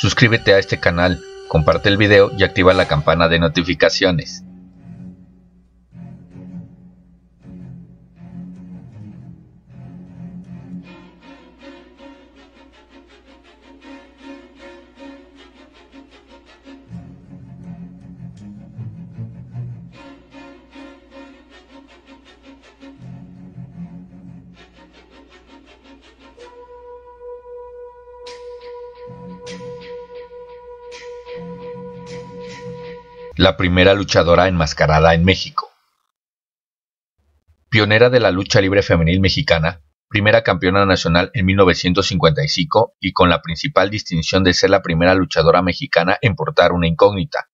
Suscríbete a este canal, comparte el video y activa la campana de notificaciones. la primera luchadora enmascarada en México. Pionera de la lucha libre femenil mexicana, primera campeona nacional en 1955 y con la principal distinción de ser la primera luchadora mexicana en portar una incógnita.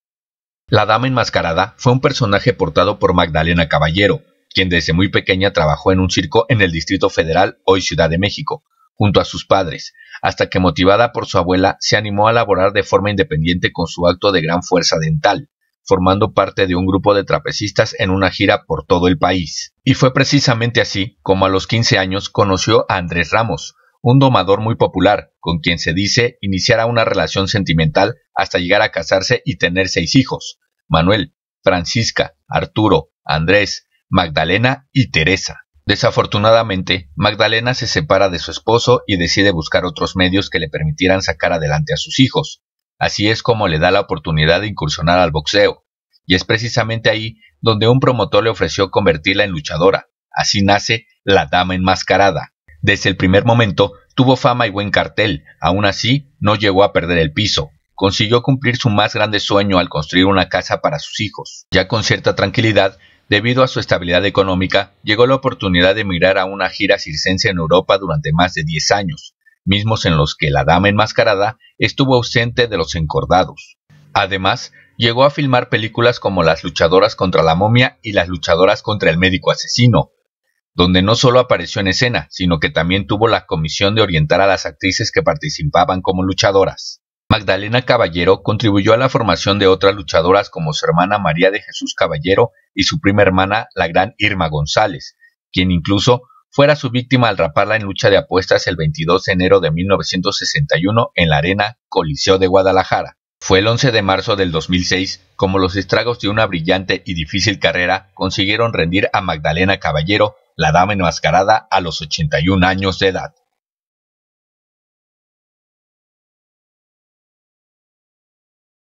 La dama enmascarada fue un personaje portado por Magdalena Caballero, quien desde muy pequeña trabajó en un circo en el Distrito Federal, hoy Ciudad de México, junto a sus padres, hasta que motivada por su abuela se animó a laborar de forma independiente con su acto de gran fuerza dental, formando parte de un grupo de trapecistas en una gira por todo el país. Y fue precisamente así como a los 15 años conoció a Andrés Ramos, un domador muy popular, con quien se dice iniciará una relación sentimental hasta llegar a casarse y tener seis hijos, Manuel, Francisca, Arturo, Andrés, Magdalena y Teresa. Desafortunadamente, Magdalena se separa de su esposo y decide buscar otros medios que le permitieran sacar adelante a sus hijos, Así es como le da la oportunidad de incursionar al boxeo, y es precisamente ahí donde un promotor le ofreció convertirla en luchadora. Así nace La Dama Enmascarada. Desde el primer momento tuvo fama y buen cartel, aún así no llegó a perder el piso. Consiguió cumplir su más grande sueño al construir una casa para sus hijos. Ya con cierta tranquilidad, debido a su estabilidad económica, llegó la oportunidad de emigrar a una gira circense en Europa durante más de 10 años mismos en los que la dama enmascarada estuvo ausente de los encordados. Además, llegó a filmar películas como Las luchadoras contra la momia y Las luchadoras contra el médico asesino, donde no solo apareció en escena, sino que también tuvo la comisión de orientar a las actrices que participaban como luchadoras. Magdalena Caballero contribuyó a la formación de otras luchadoras como su hermana María de Jesús Caballero y su prima hermana, la gran Irma González, quien incluso fuera su víctima al raparla en lucha de apuestas el 22 de enero de 1961 en la Arena Coliseo de Guadalajara. Fue el 11 de marzo del 2006 como los estragos de una brillante y difícil carrera consiguieron rendir a Magdalena Caballero, la dama enmascarada, a los 81 años de edad.